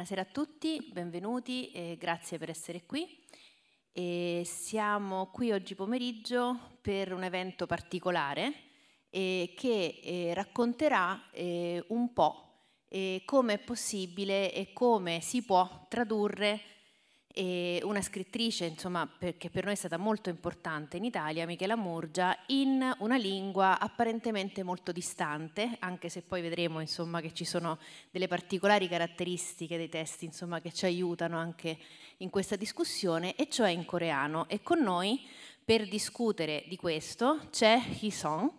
Buonasera a tutti, benvenuti e grazie per essere qui. E siamo qui oggi pomeriggio per un evento particolare eh, che eh, racconterà eh, un po' eh, come è possibile e come si può tradurre e una scrittrice insomma, che per noi è stata molto importante in Italia, Michela Murgia, in una lingua apparentemente molto distante, anche se poi vedremo insomma, che ci sono delle particolari caratteristiche dei testi insomma, che ci aiutano anche in questa discussione, e cioè in coreano. E con noi per discutere di questo c'è Hee-song,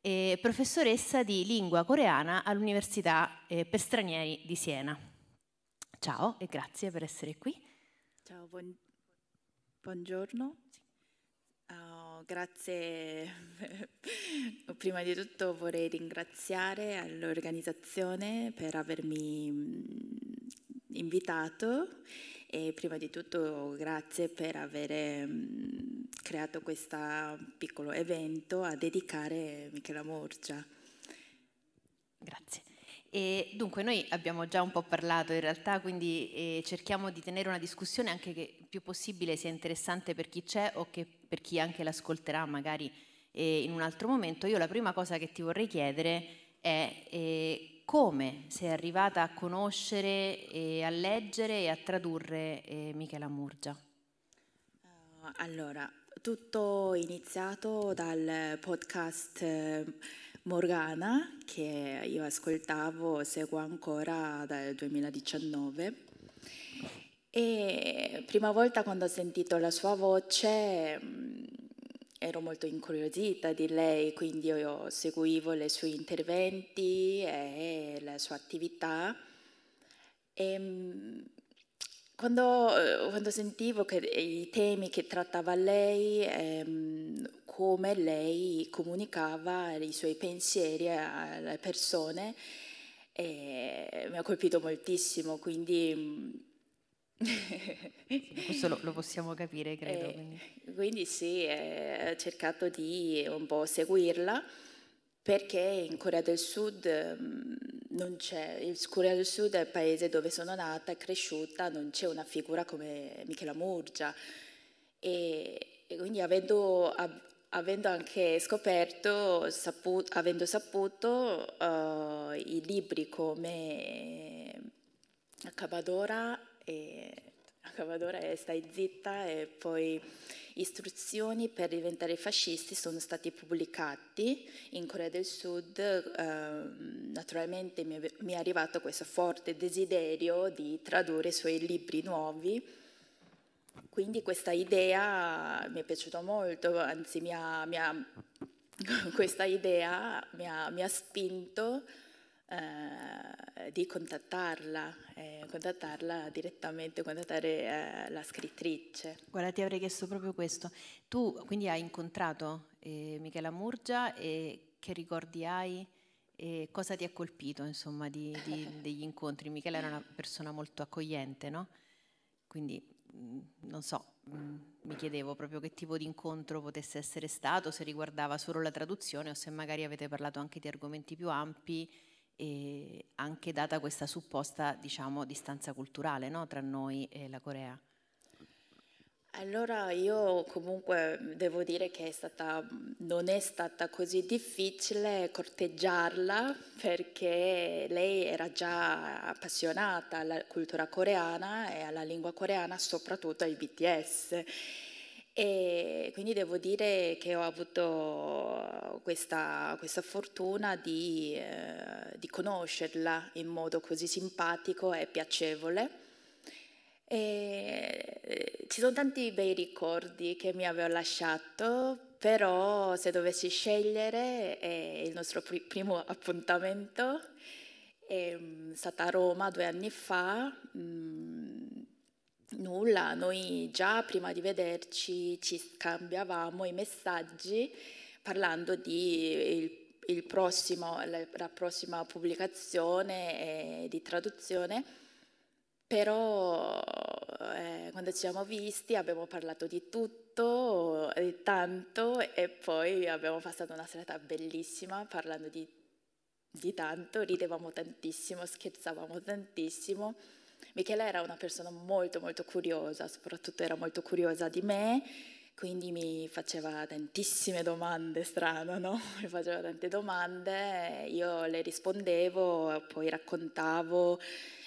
eh, professoressa di lingua coreana all'Università eh, per Stranieri di Siena. Ciao e grazie per essere qui. Ciao, buon, buongiorno. Uh, grazie, prima di tutto vorrei ringraziare l'organizzazione per avermi mm, invitato e prima di tutto grazie per aver mm, creato questo piccolo evento a dedicare Michela Morgia. Grazie. E dunque noi abbiamo già un po' parlato in realtà, quindi eh, cerchiamo di tenere una discussione anche che più possibile sia interessante per chi c'è o che per chi anche l'ascolterà magari eh, in un altro momento. Io la prima cosa che ti vorrei chiedere è eh, come sei arrivata a conoscere, a leggere e a tradurre eh, Michela Murgia. Uh, allora, tutto iniziato dal podcast eh, Morgana, che io ascoltavo, e seguo ancora dal 2019. E prima volta quando ho sentito la sua voce mm, ero molto incuriosita di lei, quindi io seguivo i suoi interventi e la sua attività. E mm, quando, eh, quando sentivo i temi che trattava lei, ehm, come lei comunicava i suoi pensieri alle persone e mi ha colpito moltissimo, quindi... Mm, sì, questo lo, lo, possiamo capire, credo. Eh, quindi. quindi sì, eh, ho cercato di un po' seguirla perché in Corea del Sud mm, non c'è, il Corea del Sud è il paese dove sono nata e cresciuta, non c'è una figura come Michela Murgia e, e quindi avendo, avendo anche scoperto, saputo, avendo saputo uh, i libri come Accavadora e, Accavadora e Stai zitta e poi Istruzioni per diventare fascisti sono stati pubblicati in Corea del Sud, uh, naturalmente mi è arrivato questo forte desiderio di tradurre i suoi libri nuovi quindi questa idea mi è piaciuta molto, anzi mi ha, mi ha, questa idea mi ha, mi ha spinto eh, di contattarla, eh, contattarla direttamente, contattare eh, la scrittrice. Guarda, ti avrei chiesto proprio questo. Tu quindi hai incontrato eh, Michela Murgia e che ricordi hai? E cosa ti ha colpito insomma, di, di, degli incontri? Michela era una persona molto accogliente, no? Quindi non so, mi chiedevo proprio che tipo di incontro potesse essere stato, se riguardava solo la traduzione o se magari avete parlato anche di argomenti più ampi e anche data questa supposta, diciamo, distanza culturale no? tra noi e la Corea. Allora io comunque mhmm, devo dire che è stata, mhmm, non è stata così difficile corteggiarla perché lei era già appassionata alla cultura coreana e alla lingua coreana, soprattutto ai BTS. E quindi devo dire che ho avuto questa, questa fortuna di, eh, di conoscerla in modo così simpatico e piacevole. E eh, ci sono tanti bei ricordi che mi avevo lasciato, però se dovessi scegliere eh, il nostro pr- primo appuntamento ehm, è stata a Roma due anni fa. Mm, nulla, noi già prima di vederci ci scambiavamo i messaggi parlando di il il prossimo, la, prossima pubblicazione di traduzione però eh, quando ci siamo visti abbiamo parlato di tutto, di tanto e poi abbiamo passato una serata bellissima parlando di, di tanto, ridevamo tantissimo, scherzavamo tantissimo. Michela era una persona molto molto curiosa, soprattutto era molto curiosa di me, quindi mi faceva tantissime domande, strano, no? Mi faceva tante domande, io le rispondevo, poi raccontavo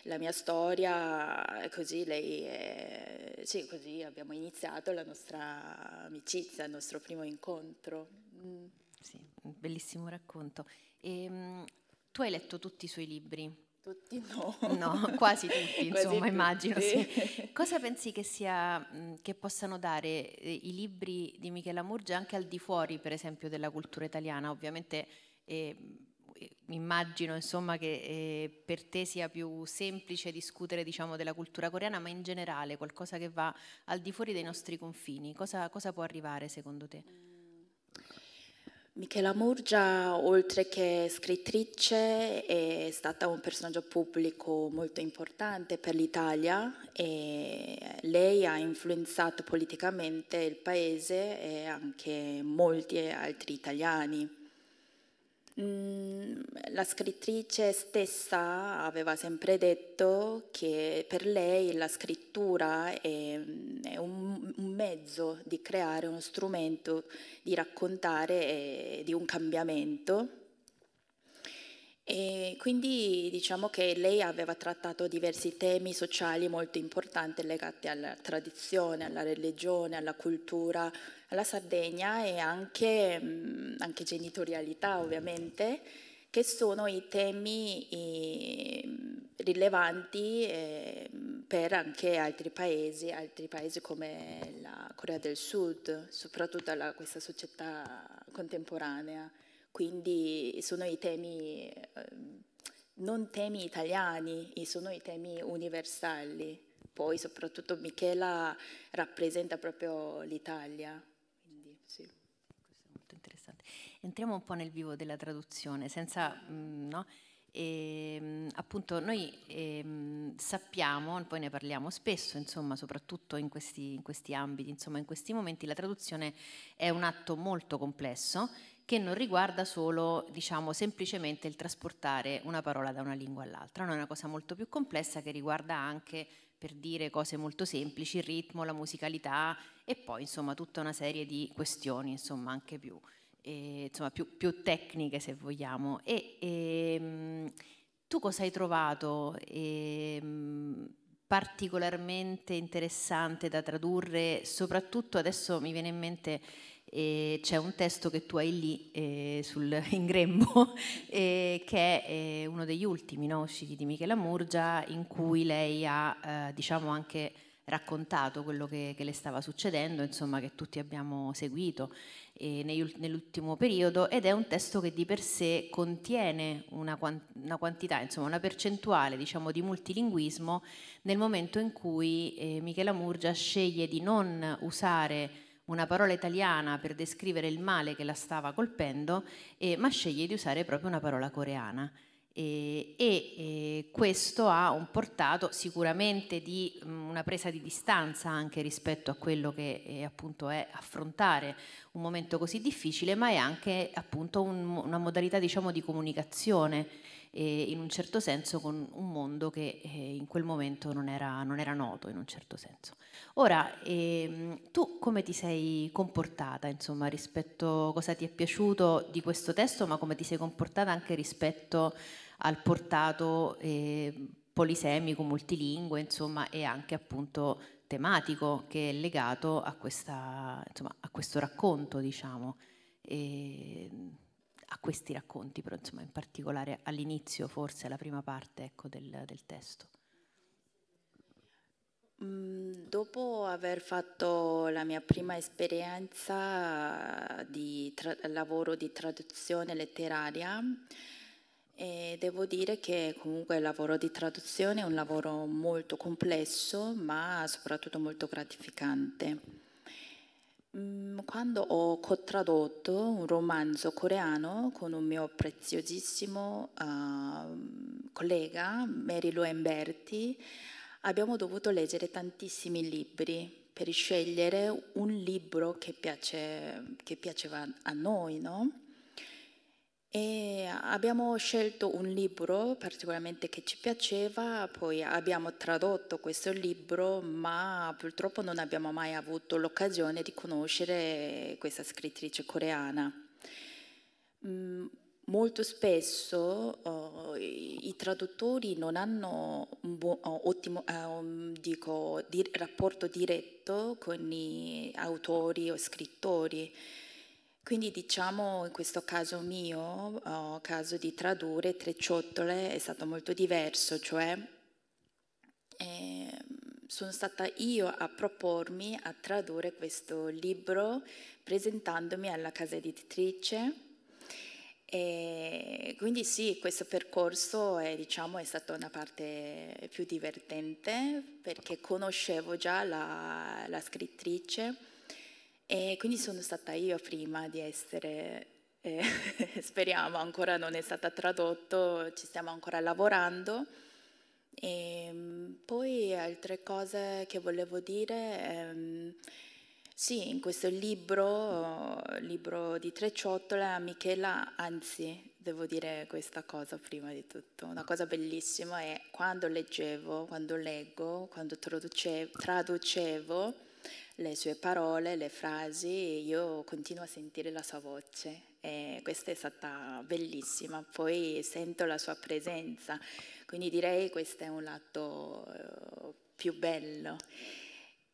la mia storia, così lei è, sì, così abbiamo iniziato la nostra amicizia, il nostro primo incontro. Mm. Sì, un bellissimo racconto. E, ehm, tu hai letto tutti i suoi libri? Tutti no. No, quasi tutti, insomma, quasi immagino. Tutti. Sì. Cosa pensi che, sia, mm, che possano dare eh, i libri di Michela Murgia anche al di fuori, per esempio, della cultura italiana? Ovviamente... Eh, eh, immagino insomma, che eh, per te sia più semplice discutere diciamo, della cultura coreana, ma in generale qualcosa che va al di fuori dei nostri confini, cosa, cosa può arrivare secondo te? Michela Murgia, oltre che scrittrice, è stata un personaggio pubblico molto importante per l'Italia e lei ha influenzato politicamente il paese e anche molti altri italiani. Mm, la scrittrice stessa aveva sempre detto che per lei la scrittura è, è un, un, mezzo di creare uno strumento, di raccontare e di un cambiamento e quindi diciamo che lei aveva trattato diversi temi sociali molto importanti legati alla tradizione, alla religione, alla cultura, alla Sardegna e anche, mm, anche genitorialità ovviamente, che sono i temi mm, rilevanti ehm, per anche altri paesi, altri paesi come la Corea del Sud, soprattutto la, questa società contemporanea. Quindi sono i temi, ehm, non temi italiani, sono i temi universali. Poi soprattutto Michela rappresenta proprio l'Italia. Quindi, sì. Questo è molto interessante. Entriamo un po' nel vivo della traduzione, senza... Mm, no? E, ehm, appunto noi eh, sappiamo, poi ne parliamo spesso, insomma, soprattutto in questi, in questi ambiti, insomma, in questi momenti la traduzione è un atto molto complesso che non riguarda solo, diciamo, semplicemente il trasportare una parola da una lingua all'altra, no, è una cosa molto più complessa che riguarda anche, per dire cose molto semplici, il ritmo, la musicalità e poi, insomma, tutta una serie di questioni, insomma, anche più, eh, insomma, più, più, tecniche, se vogliamo. E, ehm, tu cosa hai trovato ehm, particolarmente interessante da tradurre? Soprattutto adesso mi viene in mente e c'è un testo che tu hai lì eh, sul, in grembo eh, che è eh, uno degli ultimi no, usciti di Michela Murgia in cui lei ha eh, diciamo anche raccontato quello che, che, le stava succedendo, insomma che tutti abbiamo seguito eh, negli, nell'ultimo periodo ed è un testo che di per sé contiene una, una quantità, insomma una percentuale diciamo, di multilinguismo nel momento in cui eh, Michela Murgia sceglie di non usare una parola italiana per descrivere il male che la stava colpendo, eh, ma sceglie di usare proprio una parola coreana. E, e, questo ha un portato sicuramente di una presa di distanza anche rispetto a quello che è, appunto è affrontare un momento così difficile, ma è anche appunto un, una modalità diciamo di comunicazione e in un certo senso con un mondo che eh, in quel momento non era, non era, noto in un certo senso. Ora, ehm, tu come ti sei comportata insomma, rispetto a cosa ti è piaciuto di questo testo, ma come ti sei comportata anche rispetto al portato eh, polisemico, multilingue, insomma, e anche appunto tematico che è legato a, questa, insomma, a questo racconto, diciamo. E ehm, a questi racconti, però insomma in particolare all'inizio, forse alla prima parte ecco, del, del, testo. Mm, dopo aver fatto la mia prima esperienza di tra- lavoro di traduzione letteraria, e devo dire che comunque il lavoro di traduzione è un lavoro molto complesso, ma soprattutto molto gratificante. Mm, quando ho tradotto un romanzo coreano con un mio preziosissimo uh, collega, Mary Loemberti, abbiamo dovuto leggere tantissimi libri per scegliere un libro che, piace, che piaceva a noi, no? E abbiamo scelto un libro particolarmente che ci piaceva, poi abbiamo tradotto questo libro, ma purtroppo non abbiamo mai avuto l'occasione di conoscere questa scrittrice coreana. Mm, molto spesso oh, i traduttori non hanno un, buon, oh, ottimo eh, um, dico, di, rapporto diretto con gli autori o scrittori. Quindi diciamo in questo caso mio, oh, caso di tradurre tre ciotole, è stato molto diverso, cioè eh, sono stata io a propormi a tradurre questo libro presentandomi alla casa editrice. E quindi sì, questo percorso è, diciamo, è stata una parte più divertente perché conoscevo già la, la scrittrice e quindi sono stata io prima di essere, eh, speriamo, ancora non è stata tradotto, ci stiamo ancora lavorando. E ehm, poi altre cose che volevo dire, ehm, sì, in questo libro, libro di Treciotola, Michela, anzi, devo dire questa cosa prima di tutto, una cosa bellissima è quando leggevo, quando leggo, quando traducevo, traducevo le sue parole, le frasi, io continuo a sentire la sua voce e questa è stata bellissima, poi sento la sua presenza, quindi direi che questo è un lato eh, più bello.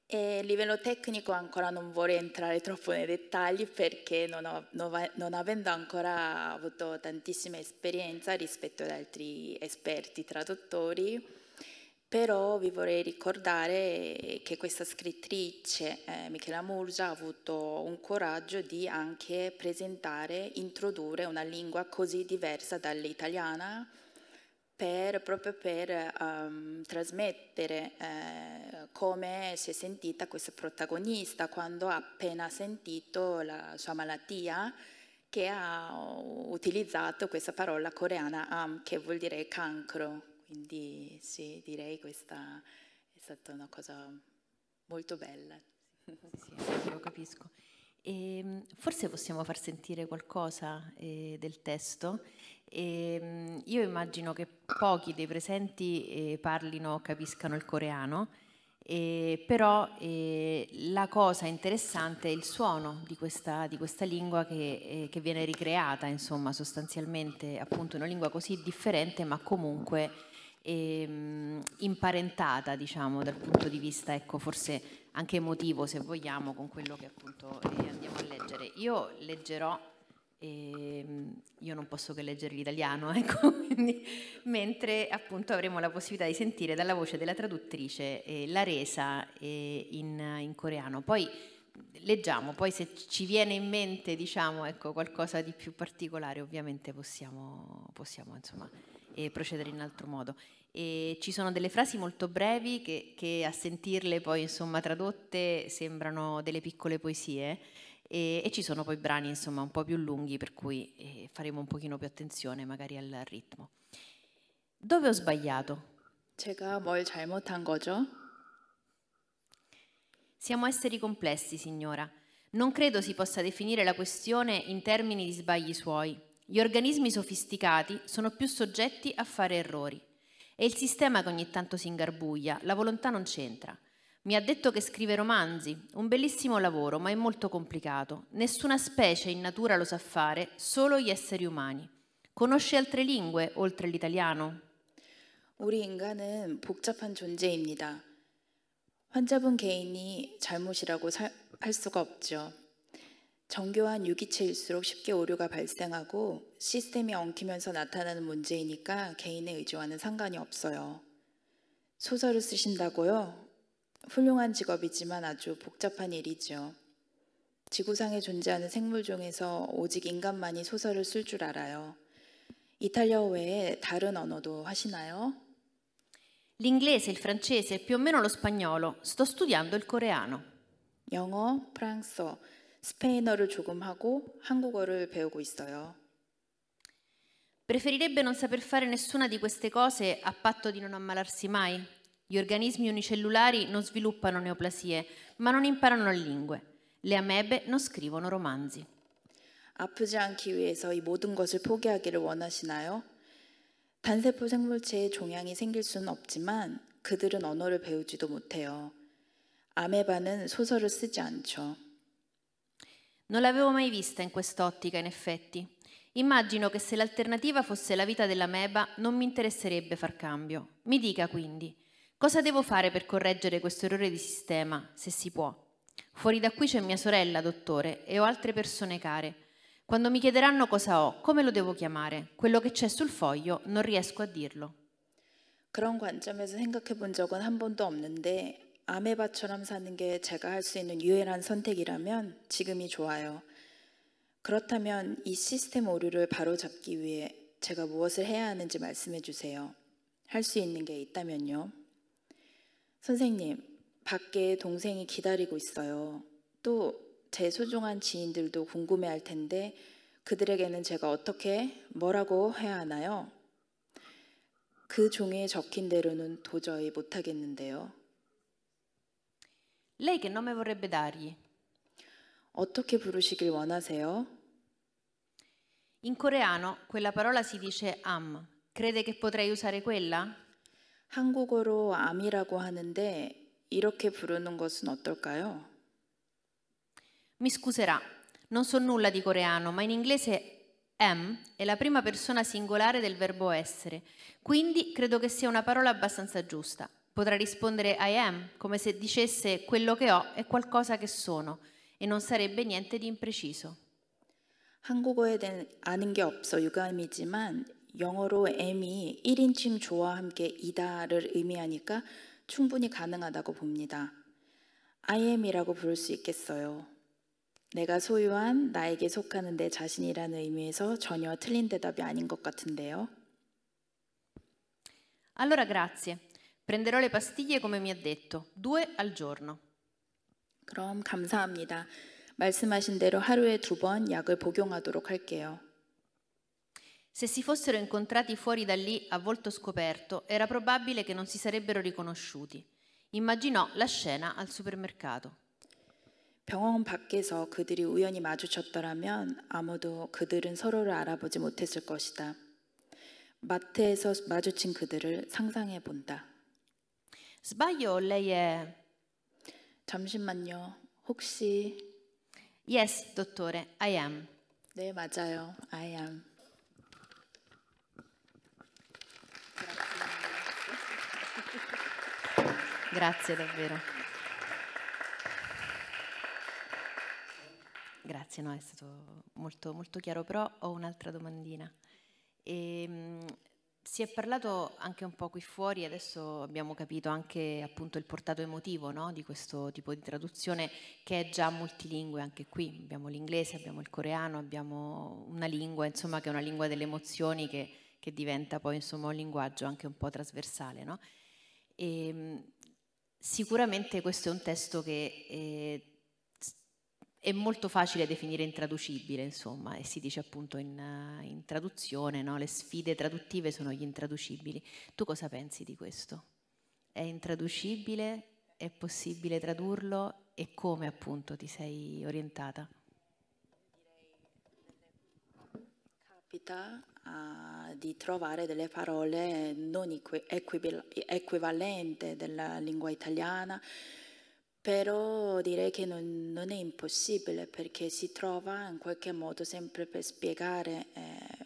E a livello tecnico ancora non vorrei entrare troppo nei dettagli perché non, ho, non, non avendo ancora avuto tantissima esperienza rispetto ad altri esperti traduttori, però vi vorrei ricordare che questa scrittrice eh, Michela Murgia ha avuto un coraggio di anche presentare, introdurre una lingua così diversa dall'italiana per, proprio per um, trasmettere eh, come si è sentita questa protagonista quando ha appena sentito la sua malattia che ha utilizzato questa parola coreana am, che vuol dire cancro. Quindi sì, direi questa è stata una cosa molto bella. Sì, sì, lo capisco. E ehm, forse possiamo far sentire qualcosa eh, del testo. E, ehm, io immagino che pochi dei presenti eh, parlino, capiscano il coreano, eh, però eh, la cosa interessante è il suono di questa, di questa lingua che, eh, che, viene ricreata, insomma, sostanzialmente appunto una lingua così differente ma comunque e, ehm, imparentata diciamo, dal punto di vista ecco, forse anche emotivo se vogliamo con quello che appunto eh, andiamo a leggere. Io leggerò, eh, io non posso che leggere l'italiano, ecco, quindi, mentre appunto avremo la possibilità di sentire dalla voce della traduttrice eh, la resa eh, in, in, coreano. Poi leggiamo, poi se ci viene in mente diciamo, ecco, qualcosa di più particolare ovviamente possiamo, possiamo insomma e procedere in altro modo. E ci sono delle frasi molto brevi che, che a sentirle poi insomma tradotte sembrano delle piccole poesie e, e, ci sono poi brani insomma un po' più lunghi per cui eh, faremo un pochino più attenzione magari al ritmo. Dove ho sbagliato? 제가 뭘 잘못한 거죠? Siamo esseri complessi, signora. Non credo si possa definire la questione in termini di sbagli suoi. Gli organismi sofisticati sono più soggetti a fare errori. È il sistema che ogni tanto si ingarbuglia, la volontà non c'entra. Mi ha detto che scrive romanzi, un bellissimo lavoro, ma è molto complicato. Nessuna specie in natura lo sa fare, solo gli esseri umani. Conosce altre lingue oltre l'italiano? 우리 인간은 복잡한 존재입니다. 환자분 개인이 잘못이라고 살, 할 수가 없죠. 정교한 유기체일수록 쉽게 오류가 발생하고 시스템이 엉키면서 나타나는 문제이니까 개인의 의지와는 상관이 없어요. 소설을 쓰신다고요? 훌륭한 직업이지만 아주 복잡한 일이죠. 지구상에 존재하는 생물 중에서 오직 인간만이 소설을 쓸 줄 알아요. 이탈리아 외에 다른 언어도 하시나요? L'inglese, e il francese e più o meno lo spagnolo. Sto studiando il coreano. 영어, 프랑스어 스페인어를 조금 하고 한국어를 배우고 있어요. Preferirebbe non saper fare nessuna di queste cose a patto di non ammalarsi mai. Gli organismi unicellulari non sviluppano neoplasie, ma non imparano lingue. Le amebe non scrivono romanzi. 아프지 않기 위해서 이 모든 것을 포기하기를 원하시나요? 단세포 생물체에 종양이 생길 수는 없지만 그들은 언어를 배우지도 못해요. 아메바는 소설을 쓰지 않죠. Non l'avevo mai vista in quest'ottica, in effetti. Immagino che se l'alternativa fosse la vita della meba, non mi interesserebbe far cambio. Mi dica quindi, cosa devo fare per correggere questo errore di sistema, se si può? Fuori da qui c'è mia sorella, dottore, e ho altre persone care. Quando mi chiederanno cosa ho, come lo devo chiamare, quello che c'è sul foglio non riesco a dirlo. 그런 관점에서 생각해 본 적은 한 번도 없는데 아메바처럼 사는 게 제가 할 수 있는 유일한 선택이라면 지금이 좋아요. 그렇다면 이 시스템 오류를 바로잡기 위해 제가 무엇을 해야 하는지 말씀해 주세요. 할 수 있는 게 있다면요. 선생님, 밖에 동생이 기다리고 있어요. 또 제 소중한 지인들도 궁금해 할 텐데 그들에게는 제가 어떻게 뭐라고 해야 하나요? 그 종이에 적힌 대로는 도저히 못하겠는데요. Lei che nome vorrebbe dargli? 어떻게 부르시길 원하세요? In coreano quella parola si dice am. Crede che potrei usare quella? 한국어로 암이라고 하는데 이렇게 부르는 것은 어떨까요? Mi scuserà, non so nulla di coreano, ma in inglese am è la prima persona singolare del verbo essere, quindi credo che sia una parola abbastanza giusta. Potrà rispondere I am, come se dicesse quello che ho è qualcosa che sono e non sarebbe niente di impreciso. 한국어에 대한 아는 게 없어 유감이지만 영어로 am이 1인칭 조와 함께 이다를 의미하니까 충분히 가능하다고 봅니다. I am이라고 부를 수 있겠어요. 내가 소유한 나에게 속하는 내 자신이라는 의미에서 전혀 틀린 대답이 아닌 것 같은데요. Allora grazie. Prenderò le pastiglie come mi ha detto, due al giorno. 그럼 감사합니다. 말씀하신 대로 하루에 두번 약을 복용하도록 할게요. Se si fossero incontrati fuori da lì a volto scoperto, era probabile che non si sarebbero riconosciuti. Immaginò la scena al supermercato. 병원 밖에서 그들이 우연히 마주쳤더라면 아무도 그들은 서로를 알아보지 못했을 것이다. 마트에서 마주친 그들을 상상해 본다. Sbaglio, lei è... 잠시만요. 혹시 Yes, dottore, I am. 네, 맞아요. I am. Grazie davvero. Grazie, no, è stato molto, molto chiaro, però ho un'altra domandina. E, ehm, si è parlato anche un po' qui fuori, adesso abbiamo capito anche appunto il portato emotivo no? di questo tipo di traduzione che è già multilingue anche qui, abbiamo l'inglese, abbiamo il coreano, abbiamo una lingua insomma che è una lingua delle emozioni che, che diventa poi insomma un linguaggio anche un po' trasversale. No? E, ehm, sicuramente questo è un testo che eh, è molto facile definire intraducibile, insomma, e si dice appunto in, in traduzione, no? le sfide traduttive sono gli intraducibili. Tu cosa pensi di questo? È intraducibile? È possibile tradurlo? E come appunto ti sei orientata? Capita uh, di trovare delle parole non equi- equivalenti della lingua italiana però direi che non, non, è impossibile perché si trova in qualche modo sempre per spiegare, eh,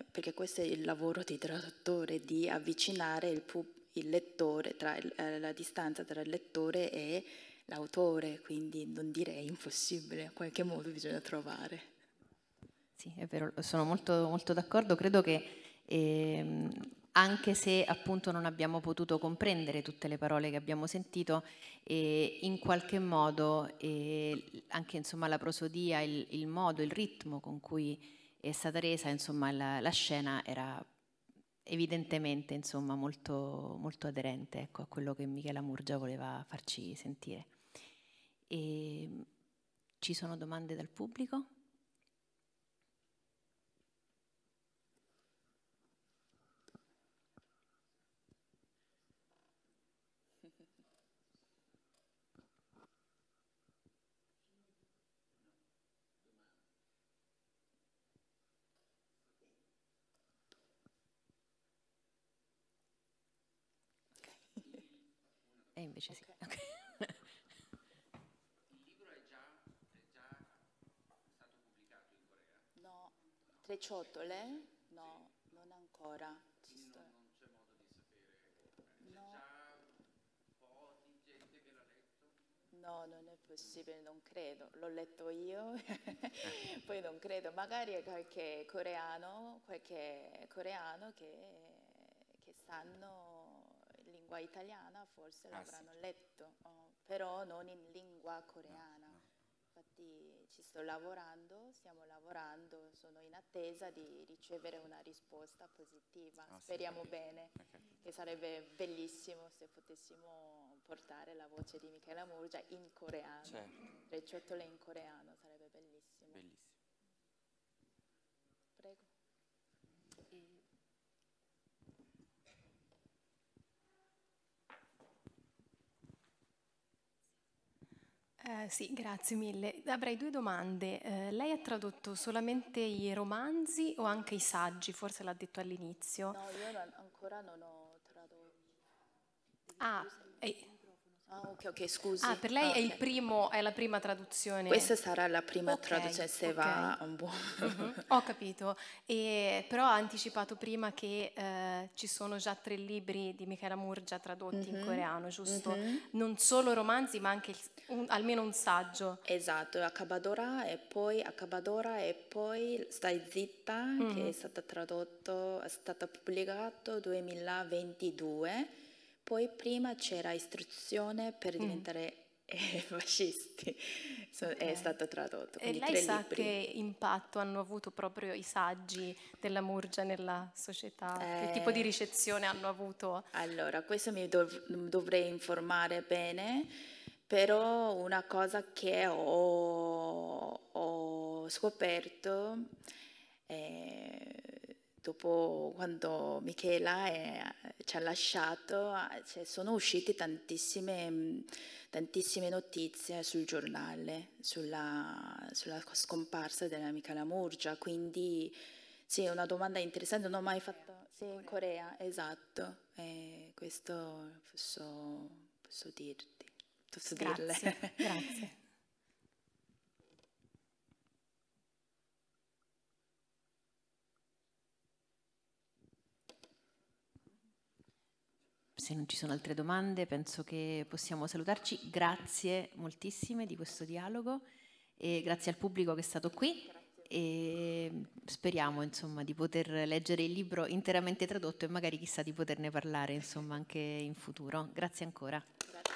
perché questo è il lavoro di traduttore, di avvicinare il, pub- il lettore, tra il, eh, la distanza tra il lettore e l'autore, quindi non direi impossibile, in qualche modo bisogna trovare. Sì, è vero, sono molto, molto d'accordo, credo che... Ehm anche se appunto non abbiamo potuto comprendere tutte le parole che abbiamo sentito, eh, in qualche modo eh, anche insomma, la prosodia, il, il, modo, il ritmo con cui è stata resa insomma, la, la scena era evidentemente insomma, molto, molto aderente ecco, a quello che Michela Murgia voleva farci sentire. E, ehm, ci sono domande dal pubblico? E invece okay. sì. Okay. Il libro è già, è già, stato pubblicato in Corea? No, Tre Ciotole? No, sì. non ancora. Ci non, non c'è modo di sapere. No. C'è già un po' di gente che l'ha letto? No, non è possibile, non credo. L'ho letto io, poi non credo. Magari è qualche coreano, qualche coreano che, che sanno lingua italiana, forse ah, l'avranno sì. letto, oh, però non in lingua coreana. No, no. Infatti ci sto lavorando, stiamo lavorando, sono in attesa di ricevere una risposta positiva. Ah, Speriamo sì. bene, okay. che sarebbe bellissimo se potessimo portare la voce di Michela Murgia in coreano, certo. Recettole in coreano, sarebbe Eh, sì, grazie mille. Avrei due domande. Eh, lei ha tradotto solamente i romanzi o anche i saggi? Forse l'ha detto all'inizio. No, io non, ancora non ho tradotto. Ah, eh, Ah, ok, ok, scusi. Ah, per lei okay. Ah, è, il primo, è la prima traduzione? Questa sarà la prima okay, traduzione, se okay. va un buon... Mm-hmm, ho capito, e, però ha anticipato prima che eh, ci sono già tre libri di Michela Murgia tradotti mm-hmm. in mhm, coreano, giusto? Mm-hmm. Non solo romanzi, ma anche un, almeno un saggio. Esatto, Acabadora e poi Acabadora e poi Stai zitta, che è mm. stata tradotto, è stato pubblicato nel 2022 poi prima c'era istruzione per mm. diventare mm. fascisti, so, okay. è stato tradotto. E lei sa libri. che impatto hanno avuto proprio i saggi della Murgia nella società? Eh, che tipo di eh, ricezione hanno avuto? Allora, questo mi dov dovrei informare bene, però una cosa che ho, ho scoperto... Eh, dopo quando Michela è, eh, ci ha lasciato, eh, cioè, sono uscite tantissime, mm, tantissime, notizie sul giornale sulla, sulla scomparsa della Michela Murgia, quindi sì, è una domanda interessante, non ho mai fatto... Sì, in Corea, esatto, e questo posso, posso dirti, posso Grazie. dirle. Grazie. se non ci sono altre domande penso che possiamo salutarci. Grazie moltissime di questo dialogo e grazie al pubblico che è stato qui e speriamo insomma, di poter leggere il libro interamente tradotto e magari chissà di poterne parlare insomma, anche in futuro. Grazie ancora. Grazie.